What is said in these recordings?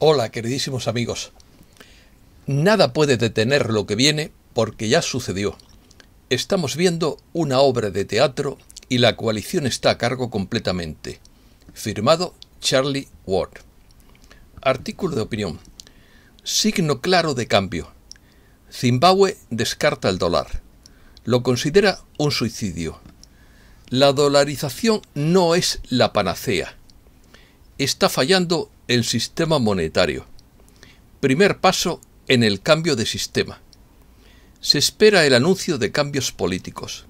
Hola, queridísimos amigos. Nada puede detener lo que viene porque ya sucedió. Estamos viendo una obra de teatro y la coalición está a cargo completamente. Firmado Charlie Ward. Artículo de opinión. Signo claro de cambio. Zimbabue descarta el dólar. Lo considera un suicidio. La dolarización no es la panacea está fallando el sistema monetario. Primer paso en el cambio de sistema. Se espera el anuncio de cambios políticos.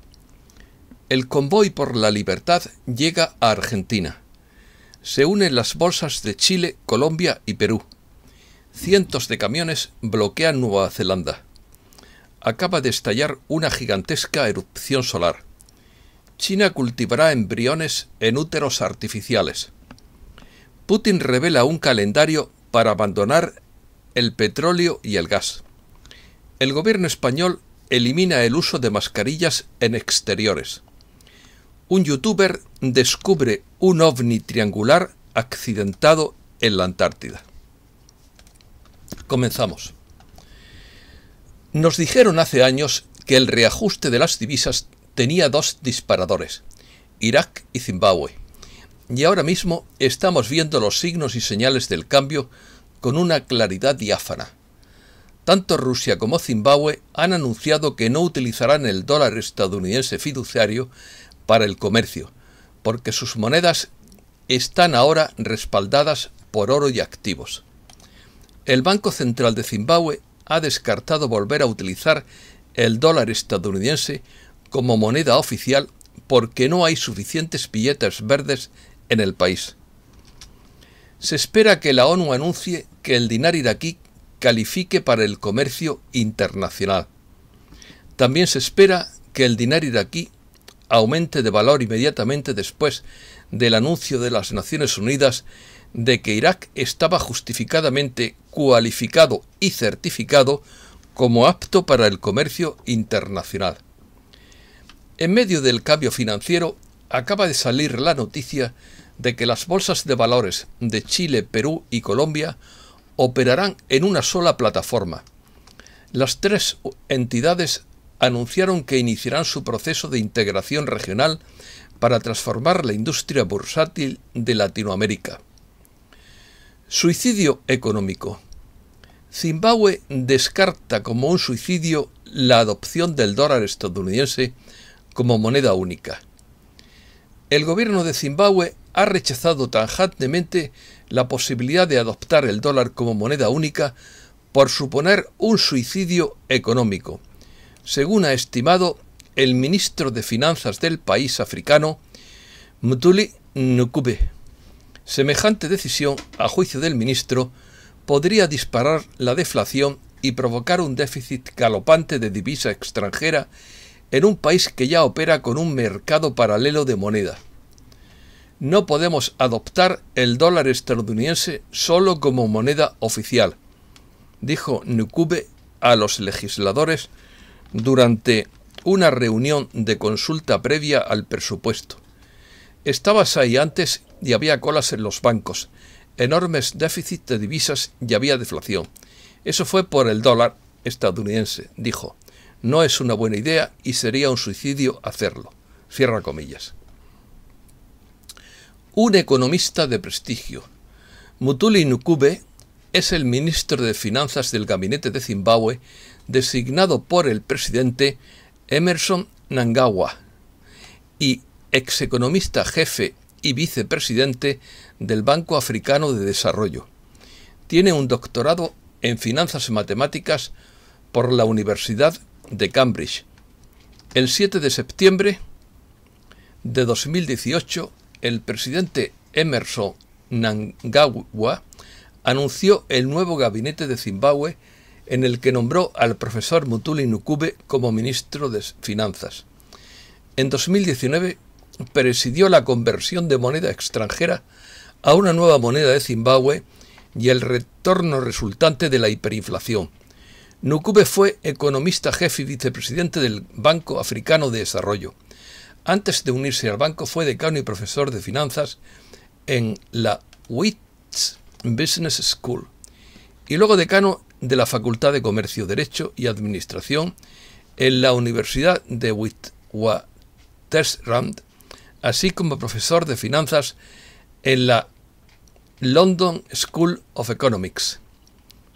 El convoy por la libertad llega a Argentina. Se unen las bolsas de Chile, Colombia y Perú. Cientos de camiones bloquean Nueva Zelanda. Acaba de estallar una gigantesca erupción solar. China cultivará embriones en úteros artificiales. Putin revela un calendario para abandonar el petróleo y el gas. El gobierno español elimina el uso de mascarillas en exteriores. Un youtuber descubre un ovni triangular accidentado en la Antártida. Comenzamos. Nos dijeron hace años que el reajuste de las divisas tenía dos disparadores, Irak y Zimbabue. Y ahora mismo estamos viendo los signos y señales del cambio con una claridad diáfana. Tanto Rusia como Zimbabue han anunciado que no utilizarán el dólar estadounidense fiduciario para el comercio, porque sus monedas están ahora respaldadas por oro y activos. El Banco Central de Zimbabue ha descartado volver a utilizar el dólar estadounidense como moneda oficial porque no hay suficientes billetes verdes en el país. Se espera que la ONU anuncie que el dinar iraquí califique para el comercio internacional. También se espera que el dinar iraquí aumente de valor inmediatamente después del anuncio de las Naciones Unidas de que Irak estaba justificadamente cualificado y certificado como apto para el comercio internacional. En medio del cambio financiero, acaba de salir la noticia de que las bolsas de valores de Chile, Perú y Colombia operarán en una sola plataforma. Las tres entidades anunciaron que iniciarán su proceso de integración regional para transformar la industria bursátil de Latinoamérica. Suicidio económico. Zimbabue descarta como un suicidio la adopción del dólar estadounidense como moneda única. El gobierno de Zimbabue ha rechazado tajantemente la posibilidad de adoptar el dólar como moneda única por suponer un suicidio económico, según ha estimado el ministro de Finanzas del país africano, Mutuli Nkube. Semejante decisión, a juicio del ministro, podría disparar la deflación y provocar un déficit galopante de divisa extranjera en un país que ya opera con un mercado paralelo de moneda. No podemos adoptar el dólar estadounidense solo como moneda oficial, dijo Nukube a los legisladores durante una reunión de consulta previa al presupuesto. Estabas ahí antes y había colas en los bancos, enormes déficits de divisas y había deflación. Eso fue por el dólar estadounidense, dijo. No es una buena idea y sería un suicidio hacerlo. Cierra comillas. Un economista de prestigio. Mutuli Nukube es el ministro de Finanzas del gabinete de Zimbabue, designado por el presidente Emerson Nangawa y ex economista jefe y vicepresidente del Banco Africano de Desarrollo. Tiene un doctorado en finanzas matemáticas por la Universidad de Cambridge. El 7 de septiembre de 2018, el presidente Emerson Nangawa anunció el nuevo gabinete de Zimbabue en el que nombró al profesor Mutuli Nukube como ministro de Finanzas. En 2019 presidió la conversión de moneda extranjera a una nueva moneda de Zimbabue y el retorno resultante de la hiperinflación. Nukube fue economista jefe y vicepresidente del Banco Africano de Desarrollo. Antes de unirse al banco fue decano y profesor de finanzas en la Wits Business School y luego decano de la Facultad de Comercio, Derecho y Administración en la Universidad de Witwatersrand, así como profesor de finanzas en la London School of Economics.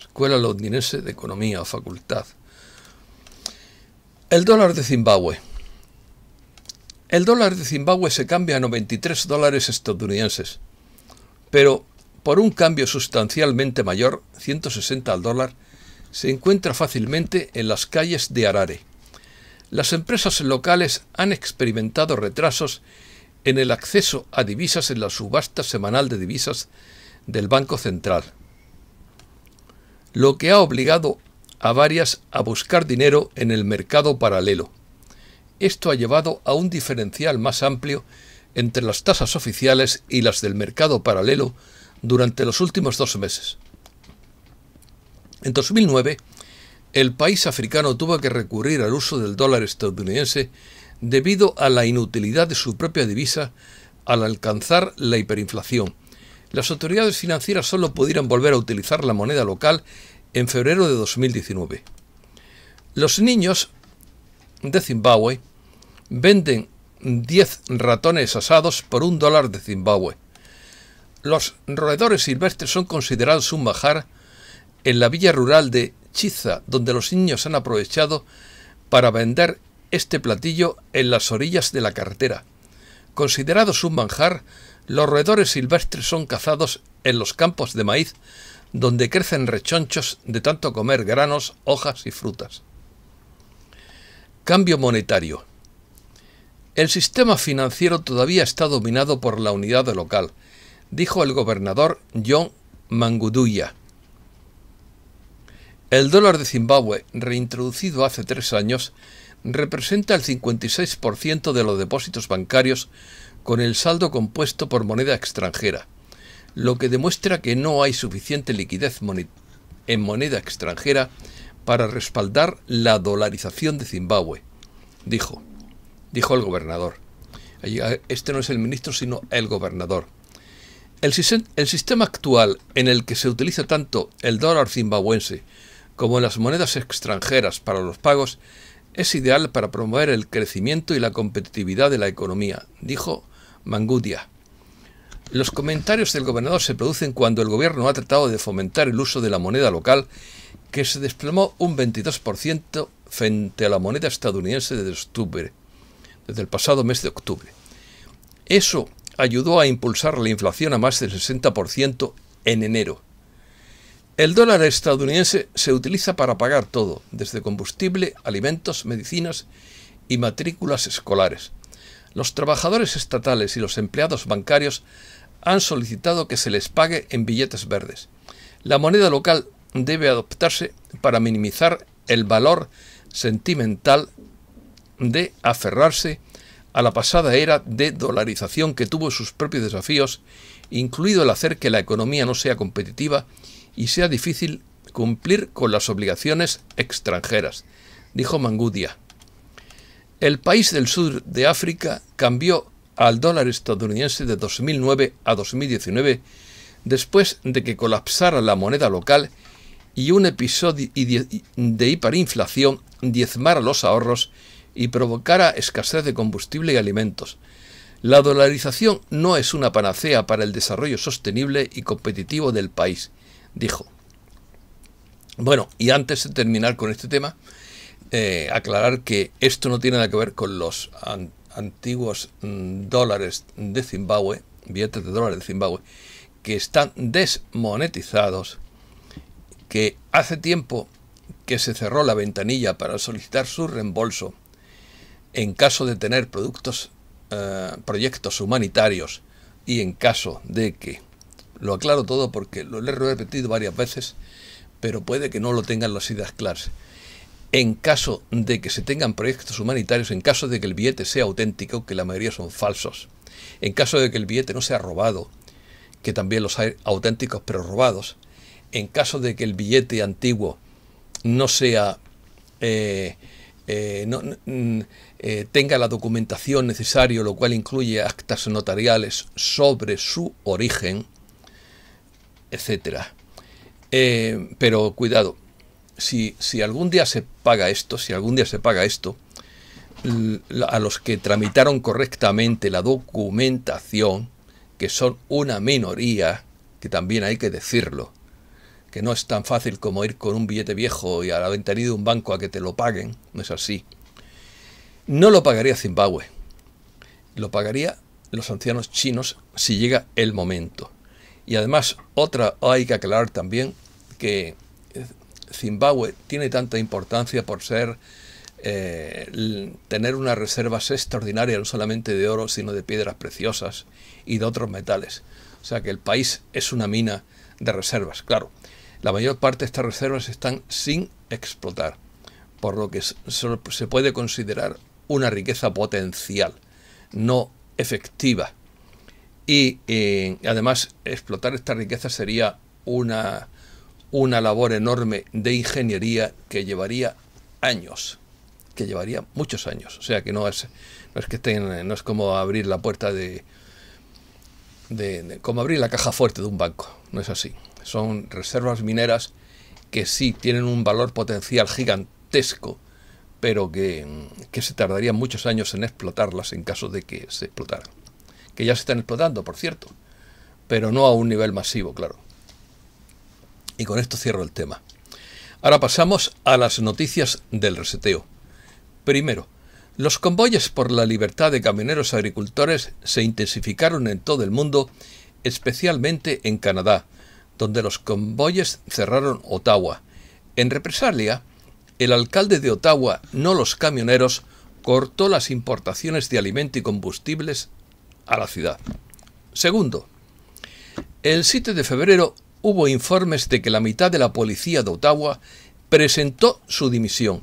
Escuela Londinense de Economía, Facultad. El dólar de Zimbabue. El dólar de Zimbabue se cambia a 93 dólares estadounidenses, pero por un cambio sustancialmente mayor, 160 al dólar, se encuentra fácilmente en las calles de Harare. Las empresas locales han experimentado retrasos en el acceso a divisas en la subasta semanal de divisas del Banco Central lo que ha obligado a varias a buscar dinero en el mercado paralelo. Esto ha llevado a un diferencial más amplio entre las tasas oficiales y las del mercado paralelo durante los últimos dos meses. En 2009, el país africano tuvo que recurrir al uso del dólar estadounidense debido a la inutilidad de su propia divisa al alcanzar la hiperinflación las autoridades financieras solo pudieron volver a utilizar la moneda local en febrero de 2019. Los niños de Zimbabue venden 10 ratones asados por un dólar de Zimbabue. Los roedores silvestres son considerados un manjar en la villa rural de Chiza, donde los niños han aprovechado para vender este platillo en las orillas de la carretera. Considerados un manjar, los roedores silvestres son cazados en los campos de maíz, donde crecen rechonchos de tanto comer granos, hojas y frutas. Cambio monetario. El sistema financiero todavía está dominado por la unidad local, dijo el gobernador John Manguduya. El dólar de Zimbabue, reintroducido hace tres años, representa el 56% de los depósitos bancarios con el saldo compuesto por moneda extranjera, lo que demuestra que no hay suficiente liquidez en moneda extranjera para respaldar la dolarización de Zimbabue, dijo, dijo el gobernador. Ah, este no es el ministro, sino el gobernador. El, el sistema actual en el que se utiliza tanto el dólar zimbabuense como las monedas extranjeras para los pagos es ideal para promover el crecimiento y la competitividad de la economía, dijo Mangudia. Los comentarios del gobernador se producen cuando el gobierno ha tratado de fomentar el uso de la moneda local, que se desplomó un 22% frente a la moneda estadounidense desde octubre, desde el pasado mes de octubre. Eso ayudó a impulsar la inflación a más del 60% en enero. El dólar estadounidense se utiliza para pagar todo, desde combustible, alimentos, medicinas y matrículas escolares los trabajadores estatales y los empleados bancarios han solicitado que se les pague en billetes verdes. La moneda local debe adoptarse para minimizar el valor sentimental de aferrarse a la pasada era de dolarización que tuvo sus propios desafíos, incluido el hacer que la economía no sea competitiva y sea difícil cumplir con las obligaciones extranjeras, dijo Mangudia. El país del sur de África cambió al dólar estadounidense de 2009 a 2019 después de que colapsara la moneda local y un episodio de hiperinflación diezmara los ahorros y provocara escasez de combustible y alimentos. La dolarización no es una panacea para el desarrollo sostenible y competitivo del país, dijo. Bueno, y antes de terminar con este tema, eh, aclarar que esto no tiene nada que ver con los antiguos mm, dólares de Zimbabue, billetes de dólares de Zimbabue, que están desmonetizados, que hace tiempo que se cerró la ventanilla para solicitar su reembolso en caso de tener productos, eh, proyectos humanitarios y en caso de que, lo aclaro todo porque lo he repetido varias veces, pero puede que no lo tengan las ideas claras en caso de que se tengan proyectos humanitarios, en caso de que el billete sea auténtico, que la mayoría son falsos, en caso de que el billete no sea robado, que también los hay auténticos pero robados, en caso de que el billete antiguo no sea eh, eh, mm, eh, tenga la documentación necesaria, lo cual incluye actas notariales sobre su origen, etcétera. pero cuidado, si, algún día se paga esto, si algún día se paga esto, a los que tramitaron correctamente la documentación, que son una minoría, que también hay que decirlo, que no es tan fácil como ir con un billete viejo y a la ventanilla de un banco a que te lo paguen, no es así. No lo pagaría Zimbabue, lo pagaría los ancianos chinos si llega el momento. Y además, otra hay que aclarar también que Zimbabue tiene tanta importancia por ser eh, tener unas reservas extraordinarias, no solamente de oro, sino de piedras preciosas y de otros metales. O sea que el país es una mina de reservas. Claro, la mayor parte de estas reservas están sin explotar, por lo que se puede considerar una riqueza potencial, no efectiva. Y eh, además explotar esta riqueza sería una una labor enorme de ingeniería que llevaría años, que llevaría muchos años. O sea que no es, no es que estén, no es como abrir la puerta de, de, como abrir la caja fuerte de un banco, no es así. Son reservas mineras que sí tienen un valor potencial gigantesco, pero que, que se tardarían muchos años en explotarlas en caso de que se explotaran. Que ya se están explotando, por cierto, pero no a un nivel masivo, claro. Y con esto cierro el tema. Ahora pasamos a las noticias del reseteo. Primero, los convoyes por la libertad de camioneros agricultores se intensificaron en todo el mundo, especialmente en Canadá, donde los convoyes cerraron Ottawa. En represalia, el alcalde de Ottawa, no los camioneros, cortó las importaciones de alimento y combustibles a la ciudad. Segundo, el 7 de febrero hubo informes de que la mitad de la policía de Ottawa presentó su dimisión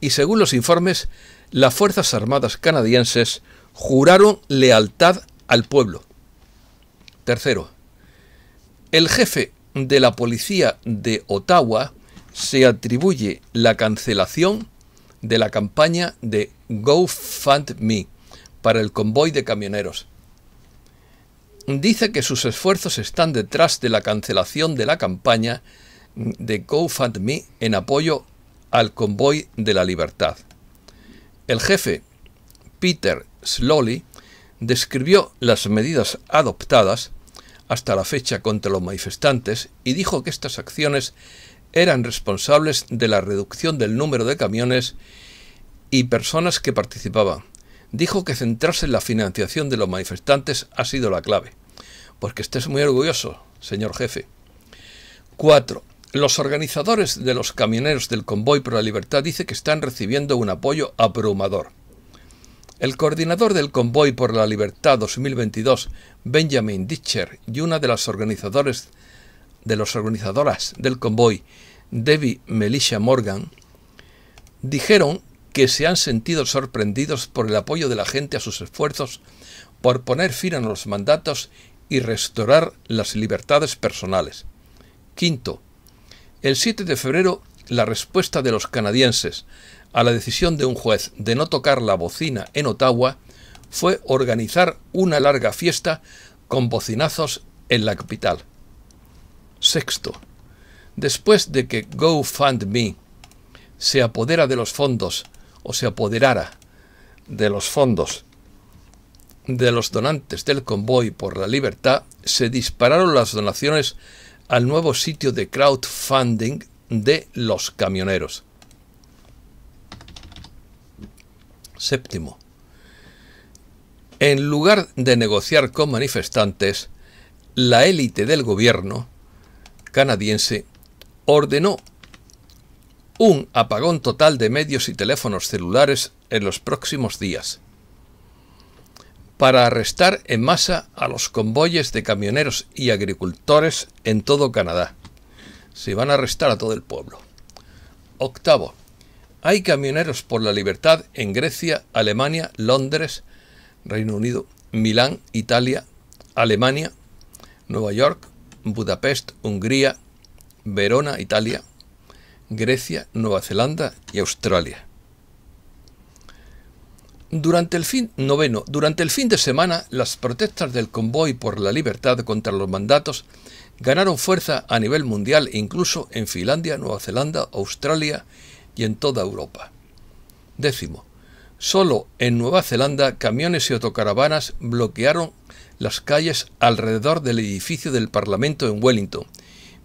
y según los informes, las Fuerzas Armadas canadienses juraron lealtad al pueblo. Tercero, el jefe de la policía de Ottawa se atribuye la cancelación de la campaña de GoFundMe para el convoy de camioneros dice que sus esfuerzos están detrás de la cancelación de la campaña de GoFundMe en apoyo al convoy de la libertad. El jefe, Peter Slowly, describió las medidas adoptadas hasta la fecha contra los manifestantes y dijo que estas acciones eran responsables de la reducción del número de camiones y personas que participaban, dijo que centrarse en la financiación de los manifestantes ha sido la clave. Porque estés muy orgulloso, señor jefe. 4. Los organizadores de los camioneros del Convoy por la Libertad dice que están recibiendo un apoyo abrumador. El coordinador del Convoy por la Libertad 2022, Benjamin Ditcher, y una de las organizadores de los organizadoras del convoy, Debbie Melisha Morgan, dijeron que se han sentido sorprendidos por el apoyo de la gente a sus esfuerzos por poner fin a los mandatos y restaurar las libertades personales. Quinto, el 7 de febrero la respuesta de los canadienses a la decisión de un juez de no tocar la bocina en Ottawa fue organizar una larga fiesta con bocinazos en la capital. Sexto, después de que GoFundMe se apodera de los fondos o se apoderara de los fondos de los donantes del convoy por la libertad, se dispararon las donaciones al nuevo sitio de crowdfunding de los camioneros. Séptimo. En lugar de negociar con manifestantes, la élite del gobierno canadiense ordenó un apagón total de medios y teléfonos celulares en los próximos días para arrestar en masa a los convoyes de camioneros y agricultores en todo Canadá. Se van a arrestar a todo el pueblo. Octavo. Hay camioneros por la libertad en Grecia, Alemania, Londres, Reino Unido, Milán, Italia, Alemania, Nueva York, Budapest, Hungría, Verona, Italia, Grecia, Nueva Zelanda y Australia. Durante el, fin, noveno, durante el fin de semana, las protestas del convoy por la libertad contra los mandatos ganaron fuerza a nivel mundial, incluso en Finlandia, Nueva Zelanda, Australia y en toda Europa. Décimo. Solo en Nueva Zelanda camiones y autocaravanas bloquearon las calles alrededor del edificio del Parlamento en Wellington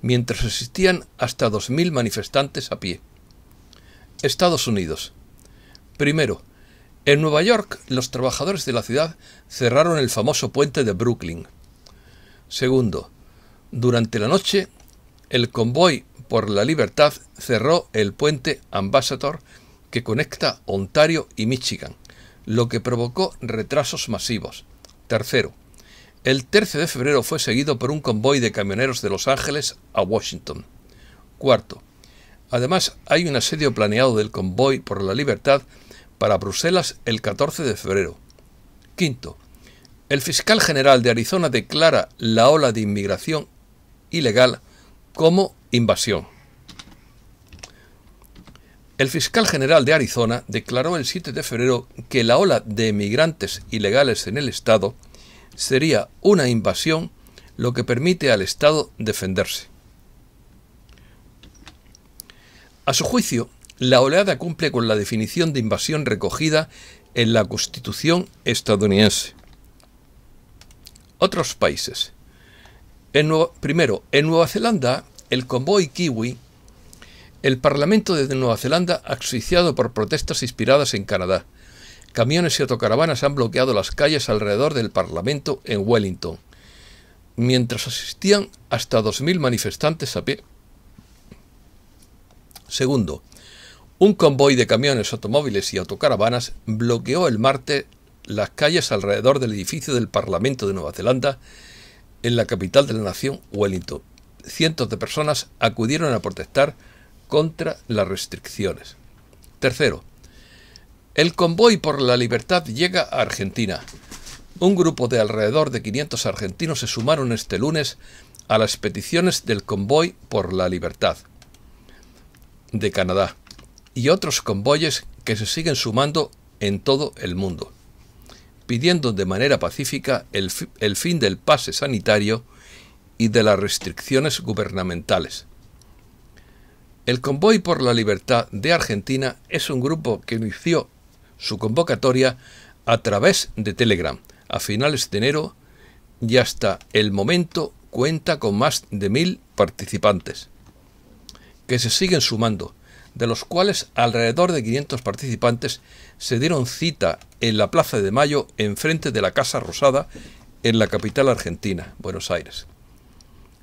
mientras existían hasta 2.000 manifestantes a pie. Estados Unidos. Primero, en Nueva York los trabajadores de la ciudad cerraron el famoso puente de Brooklyn. Segundo, durante la noche el convoy por la libertad cerró el puente Ambassador que conecta Ontario y Michigan, lo que provocó retrasos masivos. Tercero, el 13 de febrero fue seguido por un convoy de camioneros de Los Ángeles a Washington. Cuarto, además hay un asedio planeado del convoy por la libertad para Bruselas el 14 de febrero. Quinto, el fiscal general de Arizona declara la ola de inmigración ilegal como invasión. El fiscal general de Arizona declaró el 7 de febrero que la ola de emigrantes ilegales en el estado sería una invasión lo que permite al Estado defenderse. A su juicio, la oleada cumple con la definición de invasión recogida en la Constitución estadounidense. Otros países. primero, en Nueva Zelanda, el convoy kiwi, el Parlamento de Nueva Zelanda asociado por protestas inspiradas en Canadá, camiones y autocaravanas han bloqueado las calles alrededor del Parlamento en Wellington, mientras asistían hasta 2.000 manifestantes a pie. Segundo, un convoy de camiones, automóviles y autocaravanas bloqueó el martes las calles alrededor del edificio del Parlamento de Nueva Zelanda en la capital de la nación, Wellington. Cientos de personas acudieron a protestar contra las restricciones. Tercero, el convoy por la libertad llega a Argentina. Un grupo de alrededor de 500 argentinos se sumaron este lunes a las peticiones del convoy por la libertad de Canadá y otros convoyes que se siguen sumando en todo el mundo, pidiendo de manera pacífica el, fin del pase sanitario y de las restricciones gubernamentales. El Convoy por la Libertad de Argentina es un grupo que inició su convocatoria a través de Telegram. A finales de enero y hasta el momento cuenta con más de mil participantes que se siguen sumando, de los cuales alrededor de 500 participantes se dieron cita en la Plaza de Mayo enfrente de la Casa Rosada en la capital argentina, Buenos Aires.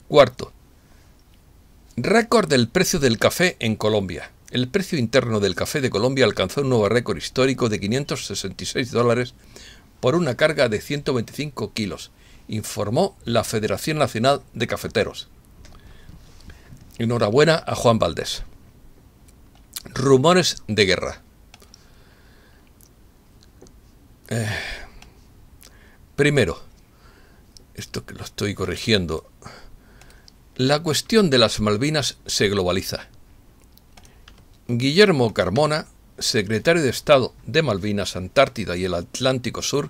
Cuarto, récord del precio del café en Colombia. El precio interno del café de Colombia alcanzó un nuevo récord histórico de 566 dólares por una carga de 125 kilos, informó la Federación Nacional de Cafeteros. Enhorabuena a Juan Valdés. Rumores de guerra. Eh, primero, esto que lo estoy corrigiendo, la cuestión de las Malvinas se globaliza. Guillermo Carmona, secretario de Estado de Malvinas, Antártida y el Atlántico Sur,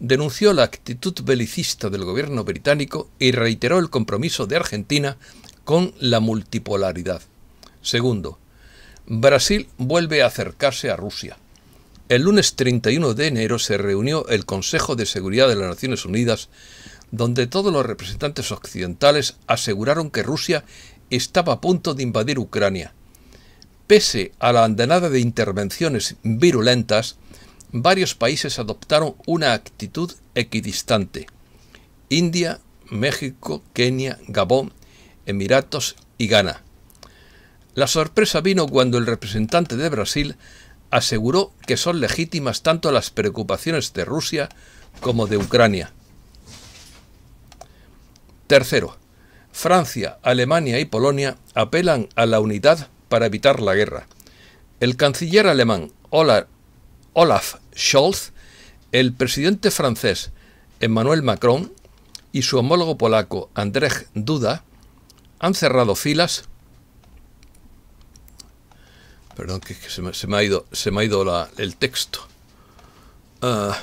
denunció la actitud belicista del gobierno británico y reiteró el compromiso de Argentina con la multipolaridad. Segundo, Brasil vuelve a acercarse a Rusia. El lunes 31 de enero se reunió el Consejo de Seguridad de las Naciones Unidas, donde todos los representantes occidentales aseguraron que Rusia estaba a punto de invadir Ucrania Pese a la andanada de intervenciones virulentas, varios países adoptaron una actitud equidistante. India, México, Kenia, Gabón, Emiratos y Ghana. La sorpresa vino cuando el representante de Brasil aseguró que son legítimas tanto las preocupaciones de Rusia como de Ucrania. Tercero, Francia, Alemania y Polonia apelan a la unidad para evitar la guerra. El canciller alemán Olaf Scholz, el presidente francés Emmanuel Macron y su homólogo polaco Andrzej Duda han cerrado filas. Perdón, que, se, me, ha ido, se me ha ido el texto. Ah.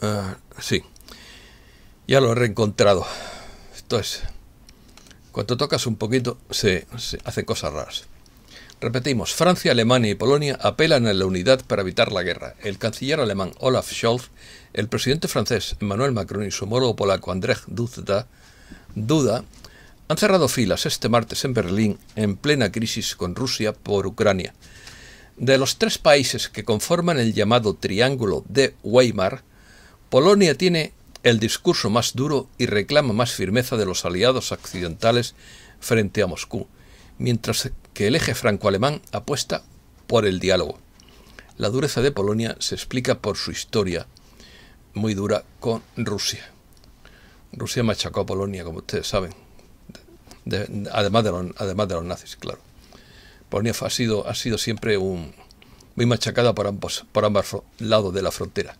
Ah, sí. Ya lo he reencontrado. Esto es. Cuando tocas un poquito, se, hacen cosas raras. Repetimos, Francia, Alemania y Polonia apelan a la unidad para evitar la guerra. El canciller alemán Olaf Scholz, el presidente francés Emmanuel Macron y su homólogo polaco Andrzej Duda han cerrado filas este martes en Berlín en plena crisis con Rusia por Ucrania. De los tres países que conforman el llamado Triángulo de Weimar, Polonia tiene el discurso más duro y reclama más firmeza de los aliados occidentales frente a Moscú, mientras que el eje franco-alemán apuesta por el diálogo. La dureza de Polonia se explica por su historia muy dura con Rusia. Rusia machacó a Polonia, como ustedes saben, además, de los, además nazis, claro. Polonia ha sido, ha sido siempre muy machacada por ambos lados de la frontera.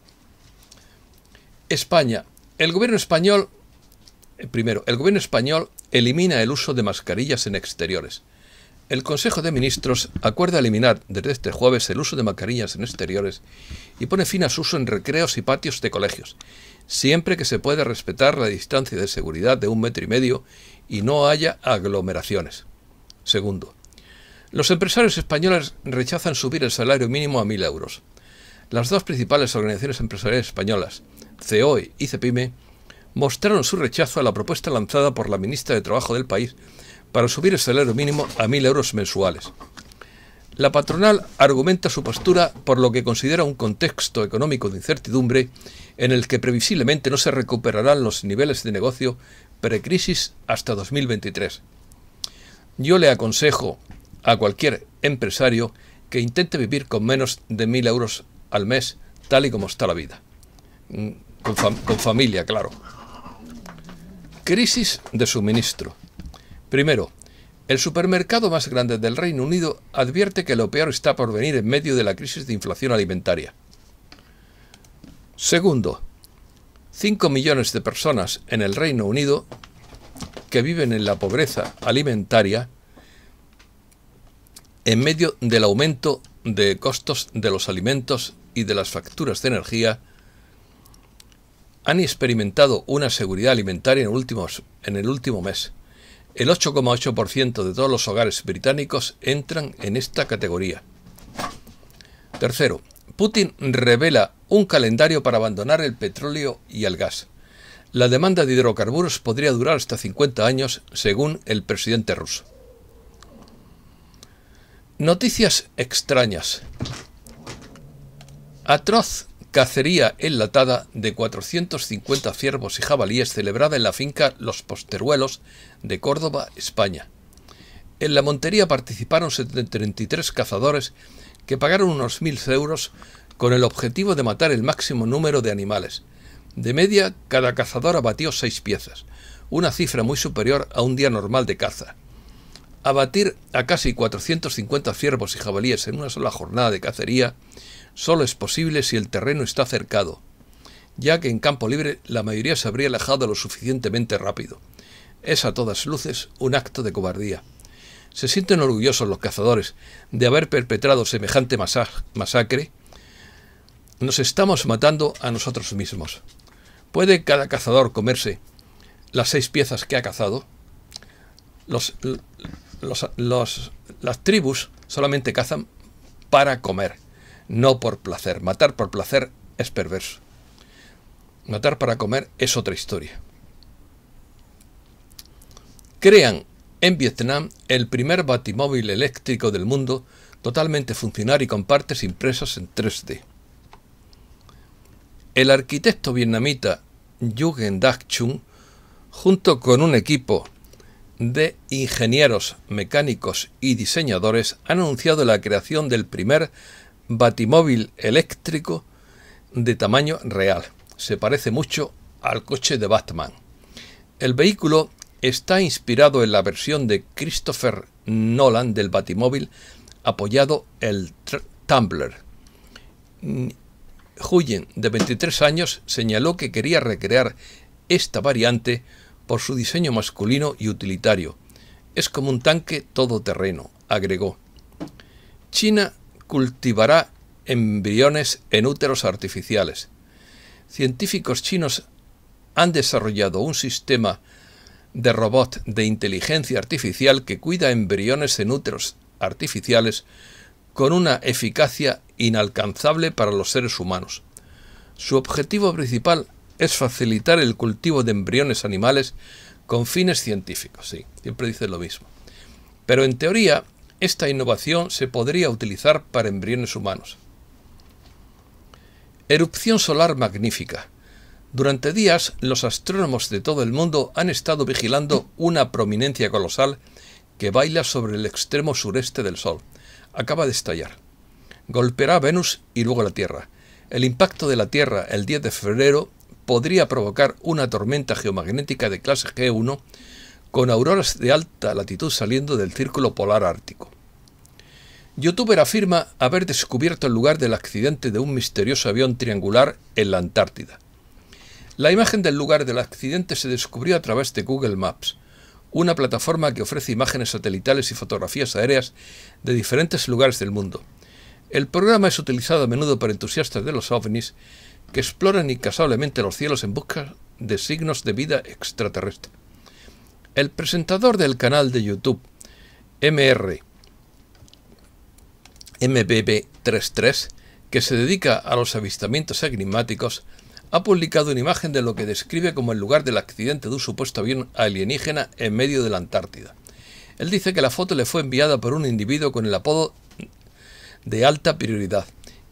España. El gobierno español, eh, primero, el gobierno español elimina el uso de mascarillas en exteriores. El Consejo de Ministros acuerda eliminar desde este jueves el uso de mascarillas en exteriores y pone fin a su uso en recreos y patios de colegios, siempre que se pueda respetar la distancia de seguridad de un metro y medio y no haya aglomeraciones. Segundo, los empresarios españoles rechazan subir el salario mínimo a mil euros. Las dos principales organizaciones empresariales españolas, COE y CEPIME, mostraron su rechazo a la propuesta lanzada por la ministra de Trabajo del país para subir el salario mínimo a 1.000 euros mensuales. La patronal argumenta su postura por lo que considera un contexto económico de incertidumbre en el que previsiblemente no se recuperarán los niveles de negocio precrisis hasta 2023. Yo le aconsejo a cualquier empresario que intente vivir con menos de 1.000 euros al mes, tal y como está la vida. Mm, con, familia, claro. Crisis de suministro. Primero, el supermercado más grande del Reino Unido advierte que lo peor está por venir en medio de la crisis de inflación alimentaria. Segundo, 5 millones de personas en el Reino Unido que viven en la pobreza alimentaria en medio del aumento de costos de los alimentos y de las facturas de energía han experimentado una seguridad alimentaria en, últimos, en el último mes. El 8,8% de todos los hogares británicos entran en esta categoría. Tercero, Putin revela un calendario para abandonar el petróleo y el gas. La demanda de hidrocarburos podría durar hasta 50 años, según el presidente ruso. Noticias extrañas. Atroz cacería enlatada de 450 ciervos y jabalíes celebrada en la finca Los Posteruelos de Córdoba, España. En la montería participaron 73 cazadores que pagaron unos 1.000 euros con el objetivo de matar el máximo número de animales. De media, cada cazador abatió seis piezas, una cifra muy superior a un día normal de caza. Abatir a casi 450 ciervos y jabalíes en una sola jornada de cacería solo es posible si el terreno está cercado, ya que en campo libre la mayoría se habría alejado lo suficientemente rápido. Es a todas luces un acto de cobardía. Se sienten orgullosos los cazadores de haber perpetrado semejante masacre. Nos estamos matando a nosotros mismos. ¿Puede cada cazador comerse las seis piezas que ha cazado? Los, los, las tribus solamente cazan para comer, no por placer. Matar por placer es perverso. Matar para comer es otra historia. Crean en Vietnam el primer batimóvil eléctrico del mundo totalmente funcional y con partes impresas en 3D. El arquitecto vietnamita Yugen Dac Chung, junto con un equipo de ingenieros, mecánicos y diseñadores han anunciado la creación del primer batimóvil eléctrico de tamaño real. Se parece mucho al coche de Batman. El vehículo está inspirado en la versión de Christopher Nolan del batimóvil apoyado el Tumblr. Huyen, de 23 años, señaló que quería recrear esta variante por su diseño masculino y utilitario. Es como un tanque todoterreno, agregó. China cultivará embriones en úteros artificiales. Científicos chinos han desarrollado un sistema de robot de inteligencia artificial que cuida embriones en úteros artificiales con una eficacia inalcanzable para los seres humanos. Su objetivo principal es facilitar el cultivo de embriones animales con fines científicos, sí, siempre dice lo mismo. Pero en teoría, esta innovación se podría utilizar para embriones humanos. Erupción solar magnífica. Durante días, los astrónomos de todo el mundo han estado vigilando una prominencia colosal que baila sobre el extremo sureste del Sol. Acaba de estallar. Golpeará a Venus y luego la Tierra. El impacto de la Tierra el 10 de febrero podría provocar una tormenta geomagnética de clase G1 con auroras de alta latitud saliendo del círculo polar ártico. Youtuber afirma haber descubierto el lugar del accidente de un misterioso avión triangular en la Antártida. La imagen del lugar del accidente se descubrió a través de Google Maps, una plataforma que ofrece imágenes satelitales y fotografías aéreas de diferentes lugares del mundo. El programa es utilizado a menudo por entusiastas de los ovnis que exploran incasablemente los cielos en busca de signos de vida extraterrestre. El presentador del canal de YouTube MR 33 que se dedica a los avistamientos enigmáticos, ha publicado una imagen de lo que describe como el lugar del accidente de un supuesto avión alienígena en medio de la Antártida. Él dice que la foto le fue enviada por un individuo con el apodo de alta prioridad,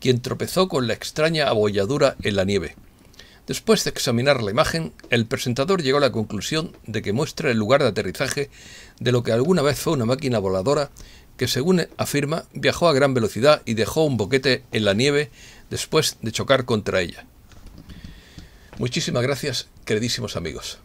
quien tropezó con la extraña abolladura en la nieve. Después de examinar la imagen, el presentador llegó a la conclusión de que muestra el lugar de aterrizaje de lo que alguna vez fue una máquina voladora que, según afirma, viajó a gran velocidad y dejó un boquete en la nieve después de chocar contra ella. Muchísimas gracias, queridísimos amigos.